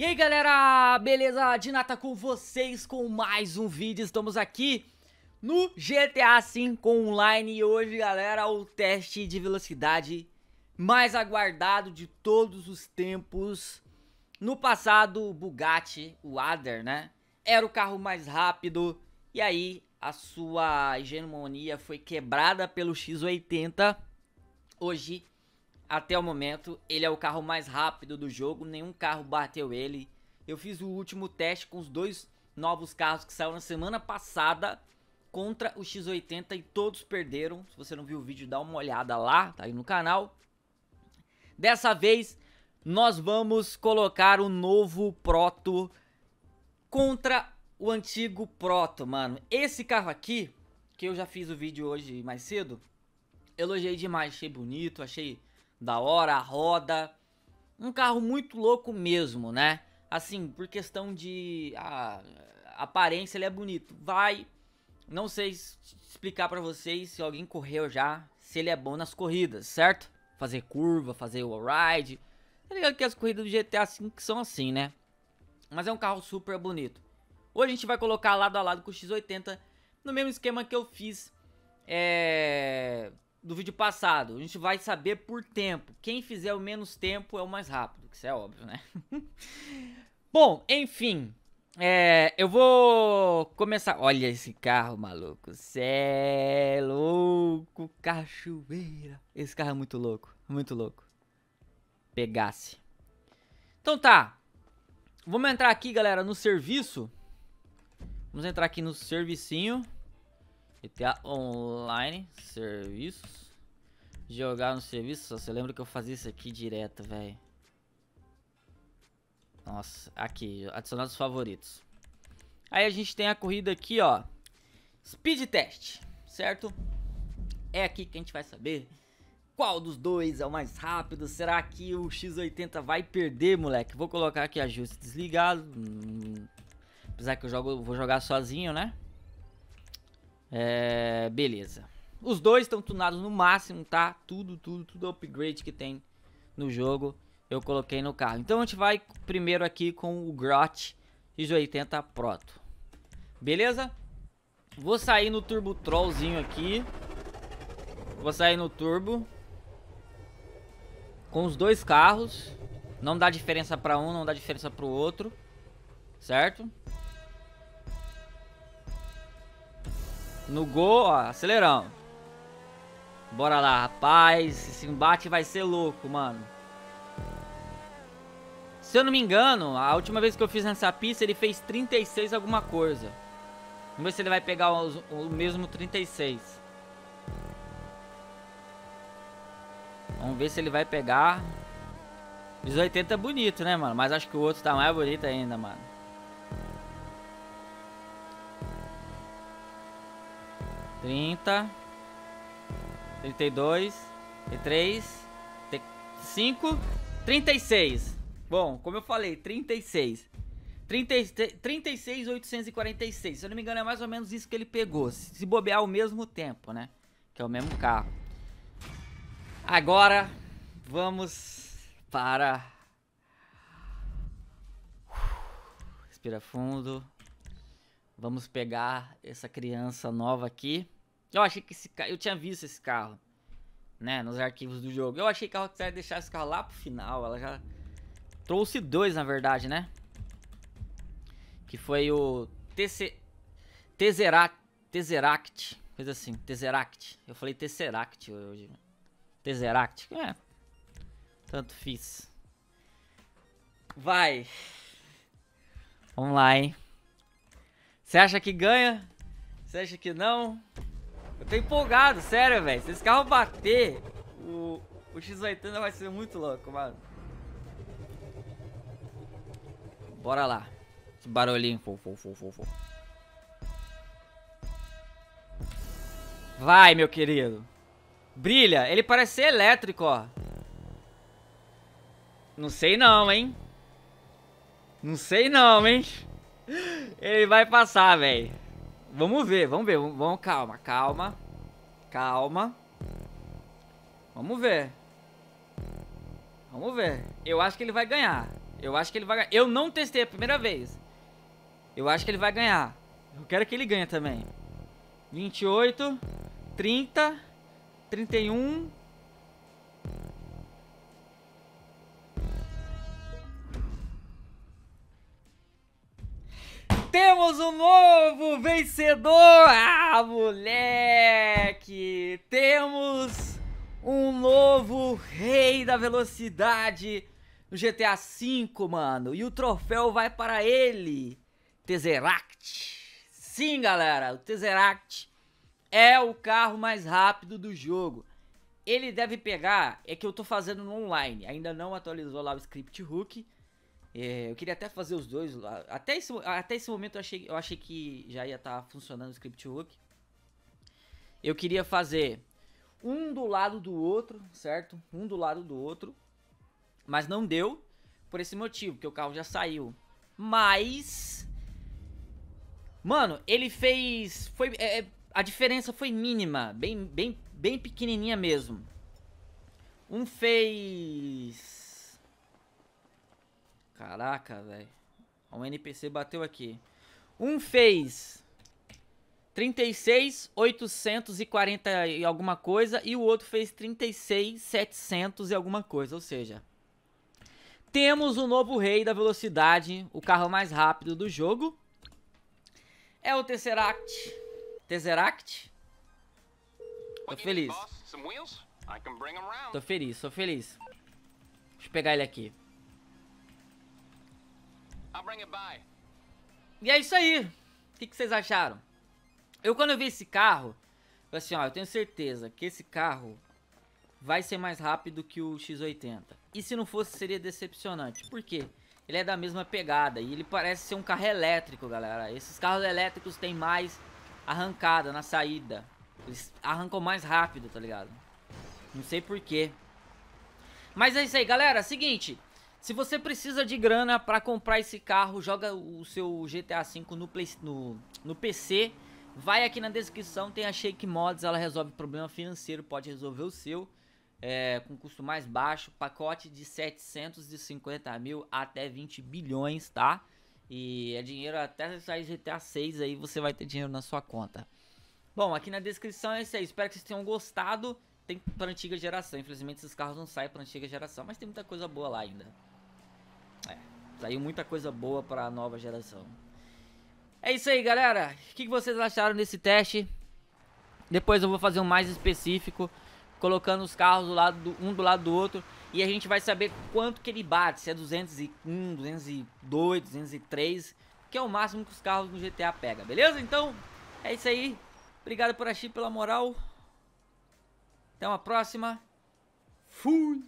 E aí galera, beleza? Dinata com vocês com mais um vídeo, estamos aqui no GTA V Online e hoje galera o teste de velocidade mais aguardado de todos os tempos. No passado o Bugatti, o Ader né, era o carro mais rápido e aí a sua hegemonia foi quebrada pelo X80. Hoje até o momento, ele é o carro mais rápido do jogo, nenhum carro bateu ele. Eu fiz o último teste com os dois novos carros que saíram na semana passada contra o X80 e todos perderam. Se você não viu o vídeo, dá uma olhada lá, tá aí no canal. Dessa vez, nós vamos colocar o novo Proto contra o antigo Proto, mano. Esse carro aqui, que eu já fiz o vídeo hoje mais cedo, elogiei demais, achei bonito, achei da hora, a roda. Um carro muito louco mesmo, né? Assim, por questão de a, a aparência, ele é bonito. Vai, não sei explicar para vocês se alguém correu já, se ele é bom nas corridas, certo? Fazer curva, fazer ride. Tá ligado que as corridas do GTA V assim são assim, né? Mas é um carro super bonito. Hoje a gente vai colocar lado a lado com o X80 no mesmo esquema que eu fiz é, do vídeo passado. A gente vai saber por tempo. Quem fizer o menos tempo é o mais rápido, que isso é óbvio, né? Bom, enfim. É, eu vou começar. Olha esse carro, maluco. Cê é louco, cachoeira. Esse carro é muito louco, muito louco. Pegasse. Então tá. Vamos entrar aqui, galera, no serviço. Vamos entrar aqui no servicinho. GTA Online, serviços. Jogar no serviço, você lembra que eu fazia isso aqui direto, velho. Nossa, aqui, adicionar os favoritos. Aí a gente tem a corrida aqui, ó. Speed Test, certo? É aqui que a gente vai saber qual dos dois é o mais rápido? Será que o X80 vai perder, moleque? Vou colocar aqui ajuste desligado. Hum, apesar que eu jogo, vou jogar sozinho, né? É, beleza. Os dois estão tunados no máximo, tá? Tudo, tudo, tudo upgrade que tem no jogo eu coloquei no carro. Então a gente vai primeiro aqui com o Grot X80 Proto. Beleza? Vou sair no Turbo Trollzinho aqui. Vou sair no Turbo. Com os dois carros. Não dá diferença para um, não dá diferença para o outro. Certo? No gol, ó, acelerão. Bora lá, rapaz. Esse embate vai ser louco, mano. Se eu não me engano, a última vez que eu fiz nessa pista, ele fez 36 alguma coisa. Vamos ver se ele vai pegar o, o mesmo 36. Vamos ver se ele vai pegar. Os 80 é bonito, né, mano? Mas acho que o outro tá mais bonito ainda, mano. 30, 32, 33, 5, 36. Bom, como eu falei, 36. 36,846. Se eu não me engano, é mais ou menos isso que ele pegou. Se bobear ao mesmo tempo, né? Que é o mesmo carro. Agora, vamos para... Respira fundo. Vamos pegar essa criança nova aqui. Eu achei que esse carro. Eu tinha visto esse carro. Né? Nos arquivos do jogo. Eu achei que a Rockstar ia deixar esse carro lá pro final. Ela já. Trouxe dois, na verdade, né? Que foi o TC. Tesseract. Tesseract. Coisa assim. Tesseract. Eu falei Tesseract hoje. Tesseract. É. Tanto fiz. Vai. Vamos lá, hein? Você acha que ganha? Você acha que não? Eu tô empolgado, sério, velho. Se esse carro bater, o, o X80 vai ser muito louco, mano. Bora lá. Esse barulhinho. Fofo, fofo, fofo. Vai, meu querido. Brilha. Ele parece ser elétrico, ó. Não sei não, hein. Não sei não, hein. Ele vai passar, velho. Vamos ver, vamos ver. Vamos, calma, calma. Calma. Vamos ver. Vamos ver. Eu acho que ele vai ganhar. Eu acho que ele vai ganhar. Eu não testei a primeira vez. Eu acho que ele vai ganhar. Eu quero que ele ganhe também. 28, 30, 31, Temos um novo vencedor! Ah, moleque! Temos um novo rei da velocidade no GTA V, mano. E o troféu vai para ele, Tesseract. Sim, galera, o Tesseract é o carro mais rápido do jogo. Ele deve pegar, é que eu tô fazendo no online, ainda não atualizou lá o script hook é, eu queria até fazer os dois. Até esse, até esse momento eu achei, eu achei que já ia estar tá funcionando o script hook. Eu queria fazer um do lado do outro, certo? Um do lado do outro. Mas não deu por esse motivo, que o carro já saiu. Mas... Mano, ele fez... Foi, é, é, a diferença foi mínima, bem, bem, bem pequenininha mesmo. Um fez... Caraca, velho. Um NPC bateu aqui. Um fez 36,840 e alguma coisa. E o outro fez 36,700 e alguma coisa. Ou seja, temos o novo rei da velocidade. O carro mais rápido do jogo. É o Tesseract. Tesseract? Tô feliz. Tô feliz, tô feliz. Deixa eu pegar ele aqui. E é isso aí. O que, que vocês acharam? Eu quando eu vi esse carro, eu assim, ó, eu tenho certeza que esse carro vai ser mais rápido que o X80. E se não fosse, seria decepcionante. Por quê? Ele é da mesma pegada e ele parece ser um carro elétrico, galera. Esses carros elétricos têm mais arrancada na saída. Eles arrancam mais rápido, tá ligado? Não sei porquê. Mas é isso aí, galera. Seguinte, se você precisa de grana para comprar esse carro, joga o seu GTA V no, play, no, no PC. Vai aqui na descrição, tem a Shake Mods, ela resolve problema financeiro, pode resolver o seu. É, com custo mais baixo, pacote de 750 mil até 20 bilhões, tá? E é dinheiro até sair GTA 6 aí você vai ter dinheiro na sua conta. Bom, aqui na descrição é isso aí. Espero que vocês tenham gostado tem para antiga geração. Infelizmente esses carros não saem para antiga geração, mas tem muita coisa boa lá ainda. É, saiu muita coisa boa para a nova geração. É isso aí, galera. O que vocês acharam desse teste? Depois eu vou fazer um mais específico, colocando os carros do lado do, um do lado do outro. E a gente vai saber quanto que ele bate, se é 201, 202, 203, que é o máximo que os carros do GTA pega, beleza? Então, é isso aí. Obrigado por assistir, pela moral. Até uma próxima. Fui!